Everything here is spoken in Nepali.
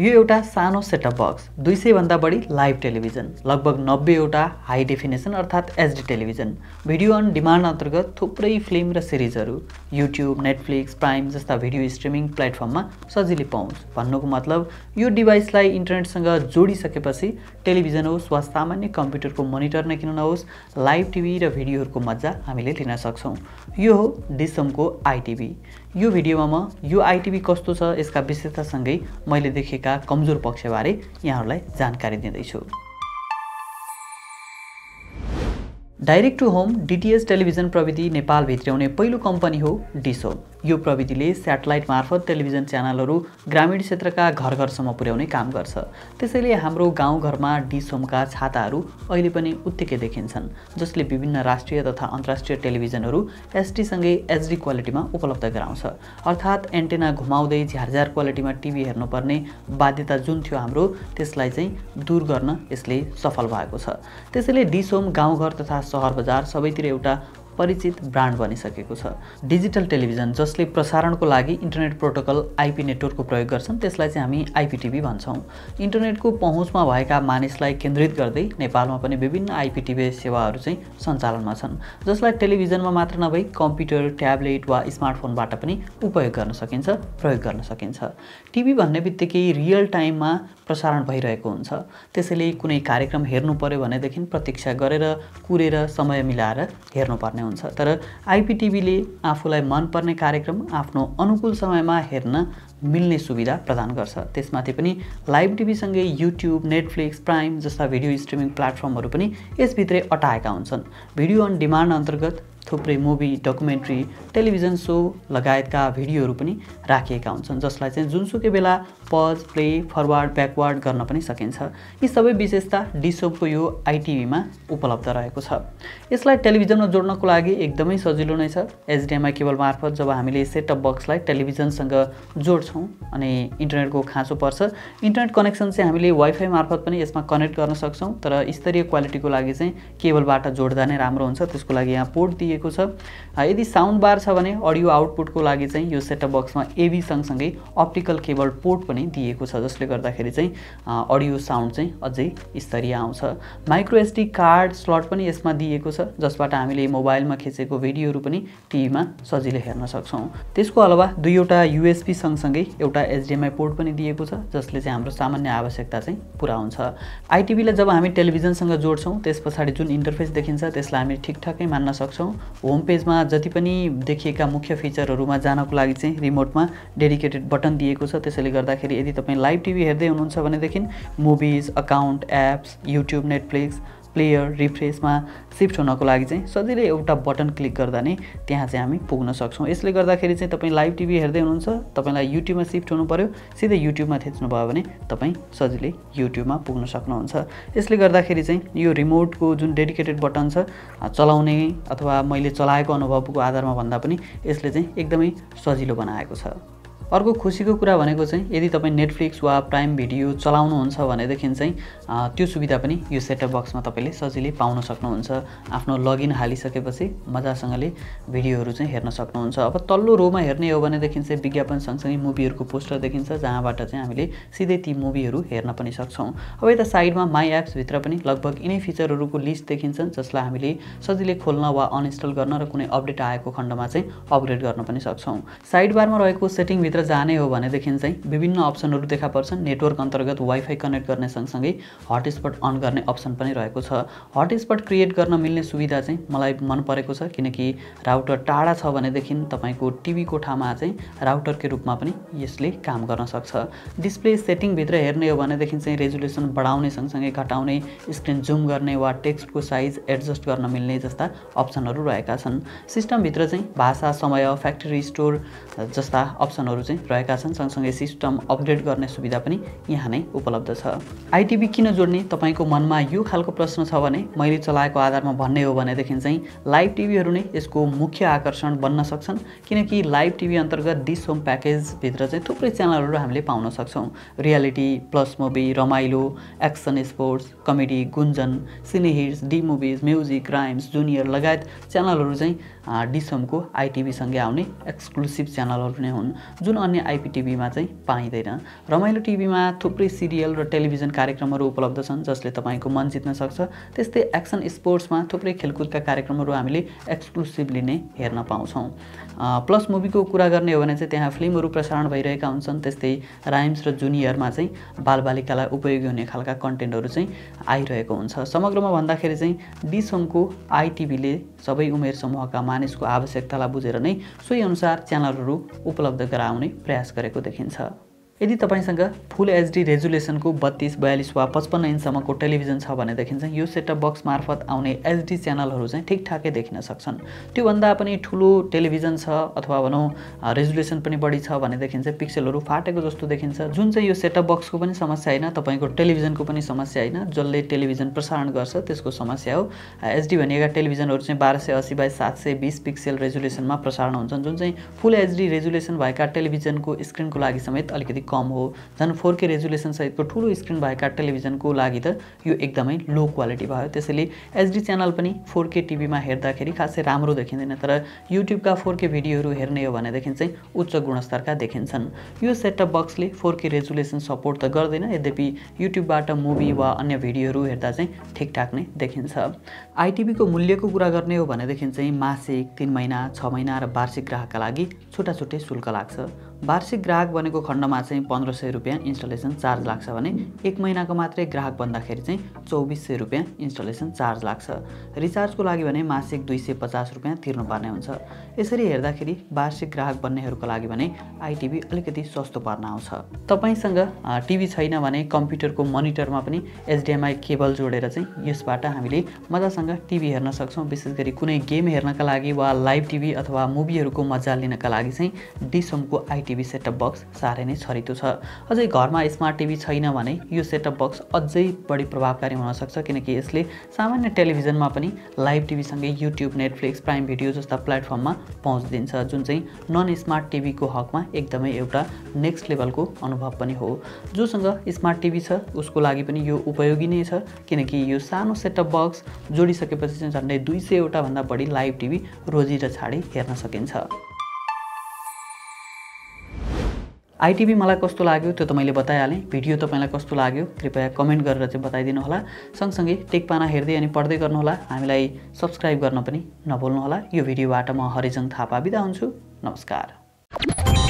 यो एउटा सानो सेटअप बक्स दुई सयभन्दा बढी लाइभ टेलिभिजन लगभग नब्बेवटा हाई डेफिनेसन अर्थात् HD television video on demand अन्तर्गत थुप्रै फिल्म र सिरिजहरू युट्युब नेटफ्लिक्स प्राइम जस्ता भिडियो स्ट्रिमिङ प्लेटफर्ममा सजिलै पाउँछ भन्नुको मतलब यो डिभाइसलाई इन्टरनेटसँग जोडिसकेपछि टेलिभिजन होस् वा सामान्य कम्प्युटरको मोनिटर नै किन नहोस् लाइभ टिभी र भिडियोहरूको मजा हामीले लिन सक्छौँ यो हो डिसमको आइटिभी यो भिडियोमा म यो आइटिभी कस्तो छ यसका विशेषतासँगै मैले देखेका कमजोर पक्षबारे यहाँहरूलाई जानकारी दिँदैछु direct to home DTH television प्रविधि नेपाल भित्र्याउने पहिलो कम्पनी हो डिसो यो प्रविधिले सेटेलाइट मार्फत टेलिभिजन च्यानलहरू ग्रामीण क्षेत्रका घर घरसम्म पुर्याउने काम गर्छ त्यसैले हाम्रो गाउँघरमा डिसोमका छाताहरू अहिले पनि उत्तिकै देखिन्छन् जसले विभिन्न राष्ट्रिय तथा अन्तर्राष्ट्रिय टेलिभिजनहरू एसडीसँगै एचडी क्वालिटीमा उपलब्ध गराउँछ अर्थात् एन्टेना घुमाउँदै झ्यारझ्यार क्वालिटीमा टिभी हेर्नुपर्ने बाध्यता जुन थियो हाम्रो त्यसलाई चाहिँ दूर गर्न यसले सफल भएको छ त्यसैले डिसोम गाउँघर तथा सहर बजार सबैतिर एउटा परिचित ब्रान्ड बनिसकेको छ डिजिटल टेलिभिजन जसले प्रसारणको लागि इन्टरनेट प्रोटोकल आइपी नेटवर्कको प्रयोग गर्छन् त्यसलाई चाहिँ हामी आइपिटिभी भन्छौँ इन्टरनेटको पहुँचमा भएका मानिसलाई केन्द्रित गर्दै नेपालमा पनि विभिन्न आइपिटिभी सेवाहरू चाहिँ सञ्चालनमा छन् जसलाई टेलिभिजनमा मात्र नभई कम्प्युटर ट्याब्लेट वा स्मार्टफोनबाट पनि उपयोग गर्न सकिन्छ प्रयोग गर्न सकिन्छ टिभी भन्ने बित्तिकै रियल टाइममा प्रसारण भइरहेको हुन्छ त्यसैले कुनै कार्यक्रम हेर्नु पऱ्यो भनेदेखि प्रतीक्षा गरेर कुरेर समय मिलाएर हेर्नुपर्ने हुन्छ तर आइपिटिभीले आफूलाई मनपर्ने कार्यक्रम आफ्नो अनुकूल समयमा हेर्न मिल्ने सुविधा प्रदान गर्छ त्यसमाथि पनि लाइभ टिभीसँगै युट्युब नेटफ्लिक्स प्राइम जस्ता भिडियो स्ट्रिमिङ प्लेटफर्महरू पनि यसभित्रै अटाएका हुन्छन् भिडियो अन डिमान्ड अन्तर्गत थुप्रै मुभी डकुमेन्ट्री टेलिभिजन सो लगायतका भिडियोहरू पनि राखिएका हुन्छन् जसलाई चाहिँ जुनसुकै बेला पज प्ले फरवार्ड ब्याकवार्ड गर्न पनि सकिन्छ यी सबै विशेषता डिसोपको यो आइटिभीमा उपलब्ध रहेको छ यसलाई टेलिभिजनमा जोड्नको लागि एकदमै सजिलो नै छ एचडिएमआई केबल मार्फत जब हामीले सेटअप बक्सलाई टेलिभिजनसँग जोड्छौँ अनि इन्टरनेटको खाँचो पर्छ इन्टरनेट कनेक्सन चाहिँ हामीले वाइफाई मार्फत पनि यसमा कनेक्ट गर्न सक्छौँ तर स्तरीय क्वालिटीको लागि चाहिँ केबलबाट जोड्दा नै राम्रो हुन्छ त्यसको लागि यहाँ पोर्ट दिए गरिएको छ यदि साउन्ड बार छ भने अडियो आउटपुटको लागि चाहिँ यो सेटअप बक्समा एभी सँगसँगै अप्टिकल केबल पोर्ट पनि दिएको छ जसले गर्दाखेरि चाहिँ अडियो साउन्ड चाहिँ अझै स्तरीय आउँछ माइक्रो एसडी कार्ड स्लट पनि यसमा दिएको छ जसबाट हामीले मोबाइलमा खिचेको भिडियोहरू पनि टिभीमा सजिलै हेर्न सक्छौँ त्यसको अलावा दुईवटा युएसपी सँगसँगै एउटा एचडिएमआई पोर्ट पनि दिएको छ जसले चाहिँ हाम्रो सामान्य आवश्यकता चाहिँ पुरा हुन्छ आइटिभीलाई जब हामी टेलिभिजनसँग जोड्छौँ त्यस पछाडि जुन इन्टरफेस देखिन्छ त्यसलाई हामी ठिकठाकै मान्न सक्छौँ होम पेजमा जति पनि देखिएका मुख्य फिचरहरूमा जानको लागि चाहिँ रिमोटमा डेडिकेटेड बटन दिएको छ त्यसैले गर्दाखेरि यदि तपाईँ लाइभ टिभी हेर्दै हुनुहुन्छ भनेदेखि movies account apps YouTube Netflix player रिफ्रेसमा सिफ्ट हुनको लागि चाहिँ सजिलै एउटा बटन क्लिक गर्दा नै त्यहाँ चाहिँ हामी पुग्न सक्छौँ यसले गर्दाखेरि चाहिँ तपाईँ लाइभ टिभी हेर्दै हुनुहुन्छ तपाईँलाई युट्युबमा सिफ्ट हुनु पऱ्यो सिधै युट्युबमा थिच्नुभयो भने तपाईँ सजिलै युट्युबमा पुग्न सक्नुहुन्छ यसले गर्दाखेरि चाहिँ यो रिमोटको जुन डेडिकेटेड बटन छ चलाउने अथवा मैले चलाएको अनुभवको आधारमा भन्दा पनि यसले चाहिँ एकदमै सजिलो बनाएको छ अर्को खुसीको कुरा भनेको चाहिँ यदि तपाईँ नेटफ्लिक्स वा प्राइम भिडियो चलाउनुहुन्छ भनेदेखि चाहिँ त्यो सुविधा पनि यो सेटअप बक्समा तपाईँले सजिलै पाउन सक्नुहुन्छ आफ्नो लगइन हालिसकेपछि मजासँगले भिडियोहरू चाहिँ हेर्न सक्नुहुन्छ अब तल्लो रोमा हेर्ने हो भनेदेखि चाहिँ विज्ञापन सँगसँगै मुभीहरूको पोस्टर देखिन्छ जहाँबाट चाहिँ हामीले सिधै ती मुभीहरू हेर्न पनि सक्छौँ अब यता साइडमा माई एप्सभित्र पनि लगभग यिनै फिचरहरूको लिस्ट देखिन्छन् जसलाई हामीले सजिलै खोल्न वा अनइन्स्टल गर्न र कुनै अपडेट आएको खण्डमा चाहिँ अपग्रेड गर्न पनि सक्छौँ साइड बारमा रहेको सेटिङभित्र भित्र जाने हो भनेदेखि चाहिँ विभिन्न अप्सनहरू देखा पर्छन् नेटवर्क अन्तर्गत वाइफाई कनेक्ट गर्ने सँगसँगै हटस्पट अन गर्ने अप्सन पनि रहेको छ हटस्पट क्रिएट गर्न मिल्ने सुविधा चाहिँ मलाई मन परेको छ किनकि राउटर टाढा छ भनेदेखि तपाईँको टिभी कोठामा चाहिँ राउटरकै रूपमा पनि यसले काम गर्न सक्छ डिस्प्ले सेटिङभित्र हेर्ने हो भनेदेखि चाहिँ रेजुलेसन बढाउने सँगसँगै घटाउने स्क्रिन जुम गर्ने वा टेक्स्टको साइज एडजस्ट गर्न मिल्ने जस्ता अप्सनहरू रहेका छन् सिस्टमभित्र चाहिँ भाषा समय फ्याक्ट्री स्टोर जस्ता अप्सनहरू चाहिँ रहेका छन् सँगसँगै सिस्टम अपग्रेड गर्ने सुविधा पनि यहाँ नै उपलब्ध छ आइटिबी किन जोड्ने तपाईँको मनमा यो खालको प्रश्न छ भने मैले चलाएको आधारमा भन्ने हो भनेदेखि चाहिँ लाइभ टिभीहरू नै यसको मुख्य आकर्षण बन्न सक्छन् किनकि लाइभ टिभी अन्तर्गत दिस होम प्याकेजभित्र चाहिँ थुप्रै च्यानलहरू हामीले पाउन सक्छौँ रियालिटी प्लस मुभी रमाइलो action sports comedy Gunjan cine D movies music crimes junior लगायत च्यानलहरू चाहिँ डिसमको आइटिभीसँगै आउने एक्सक्लुसिभ च्यानलहरू नै हुन् जुन अन्य आइपिटिभीमा चाहिँ पाइँदैन रमाइलो टिभीमा थुप्रै सिरियल र टेलिभिजन कार्यक्रमहरू उपलब्ध छन् जसले तपाईँको मन जित्न सक्छ त्यस्तै एक्सन स्पोर्ट्समा थुप्रै खेलकुदका कार्यक्रमहरू हामीले एक्सक्लुसिभली नै हेर्न पाउँछौँ प्लस मुभीको कुरा गर्ने हो भने चाहिँ त्यहाँ फिल्महरू प्रसारण भइरहेका हुन्छन् त्यस्तै राइम्स र जुनियरमा चाहिँ बालबालिकालाई उपयोगी हुने खालका कन्टेन्टहरू चाहिँ आइरहेको हुन्छ समग्रमा भन्दाखेरि चाहिँ डिसङको आइटिभीले सबै उमेर समूहका मानिसको आवश्यकतालाई बुझेर नै सोही अनुसार च्यानलहरू उपलब्ध गराउने प्रयास गरेको देखिन्छ यदि तपाईँसँग फुल एचडी रेजुलेसनको बत्तिस बयालिस वा पचपन्न इन्चसम्मको टेलिभिजन छ भनेदेखि चाहिँ यो सेटअप बक्स मार्फत आउने एचडी च्यानलहरू चाहिँ ठिकठाकै देखिन सक्छन् त्योभन्दा पनि ठुलो टेलिभिजन छ अथवा भनौँ रेजुलेसन पनि बढी छ भनेदेखि चाहिँ पिक्सलहरू फाटेको जस्तो देखिन्छ जुन चाहिँ यो सेटअप बक्सको पनि समस्या होइन तपाईँको टेलिभिजनको पनि समस्या होइन जसले टेलिभिजन प्रसारण गर्छ त्यसको समस्या हो एचडी भनिएका टेलिभिजनहरू चाहिँ बाह्र सय असी बाई सात सय बिस पिक्सेल रेजुलेसनमा प्रसारण हुन्छन् जुन चाहिँ फुल एचडी रेजुलेसन भएका टेलिभिजनको स्क्रिनको लागि समेत अलिकति कम हो झन् फोर के सहितको ठुलो स्क्रिन भएका टेलिभिजनको लागि त यो एकदमै लो क्वालिटी भयो त्यसैले एचडी च्यानल पनि फोर के टिभीमा हेर्दाखेरि खासै राम्रो देखिँदैन तर युट्युबका फोर के भिडियोहरू हेर्ने हो भनेदेखि चाहिँ उच्च गुणस्तरका देखिन्छन् यो सेटअप बक्सले फोर के रेजुलेसन सपोर्ट त गर्दैन यद्यपि युट्युबबाट मुभी वा अन्य भिडियोहरू हेर्दा चाहिँ ठिकठाक नै देखिन्छ आइटिभीको मूल्यको कुरा गर्ने हो भनेदेखि चाहिँ मासिक तिन महिना छ महिना र वार्षिक ग्राहकका लागि छुट्टा छुट्टै शुल्क लाग्छ वार्षिक ग्राहक बनेको खण्डमा चाहिँ पन्ध्र सय रुपियाँ इन्स्टलेसन चार्ज लाग्छ भने एक महिनाको मात्रै ग्राहक बन्दाखेरि चाहिँ चौबिस सय रुपियाँ इन्स्टलेसन चार्ज लाग्छ रिचार्जको लागि भने मासिक दुई सय पचास रुपियाँ तिर्नुपर्ने हुन्छ यसरी हेर्दाखेरि वार्षिक ग्राहक बन्नेहरूको लागि भने आइटिभी अलिकति सस्तो पर्न आउँछ तपाईँसँग टिभी छैन भने कम्प्युटरको मोनिटरमा पनि एचडिएमआई केबल जोडेर चाहिँ यसबाट हामीले मजासँग टिभी हेर्न सक्छौँ विशेष गरी कुनै गेम हेर्नका लागि वा लाइभ टिभी अथवा मुभीहरूको मजा लिनका लागि चाहिँ डिसमको आइटी टिभी सेटअप बक्स साह्रै नै छरितो छ अझै घरमा स्मार्ट टिभी छैन भने यो सेटअप बक्स अझै बढी प्रभावकारी हुनसक्छ किनकि यसले सामान्य टेलिभिजनमा पनि लाइभ टिभीसँगै युट्युब नेटफ्लिक्स प्राइम भिडियो जस्ता प्लेटफर्ममा पहुँच दिन्छ जुन चाहिँ नन स्मार्ट टिभीको हकमा एकदमै एउटा नेक्स्ट लेभलको अनुभव पनि हो जोसँग स्मार्ट टिभी छ उसको लागि पनि यो उपयोगी नै छ किनकि यो सानो सेटअप बक्स जोडिसकेपछि चाहिँ झन्डै दुई भन्दा बढी लाइभ टिभी रोजी र छाडी हेर्न सकिन्छ आइटिभी मलाई कस्तो लाग्यो त्यो त मैले बताइहालेँ भिडियो तपाईँलाई कस्तो लाग्यो कृपया कमेन्ट गरेर चाहिँ बताइदिनु होला सँगसँगै टेकपाना हेर्दै अनि पढ्दै गर्नुहोला हामीलाई सब्सक्राइब गर्न पनि नभुल्नुहोला यो भिडियोबाट म हरिजङ थापा बिदा हुन्छु नमस्कार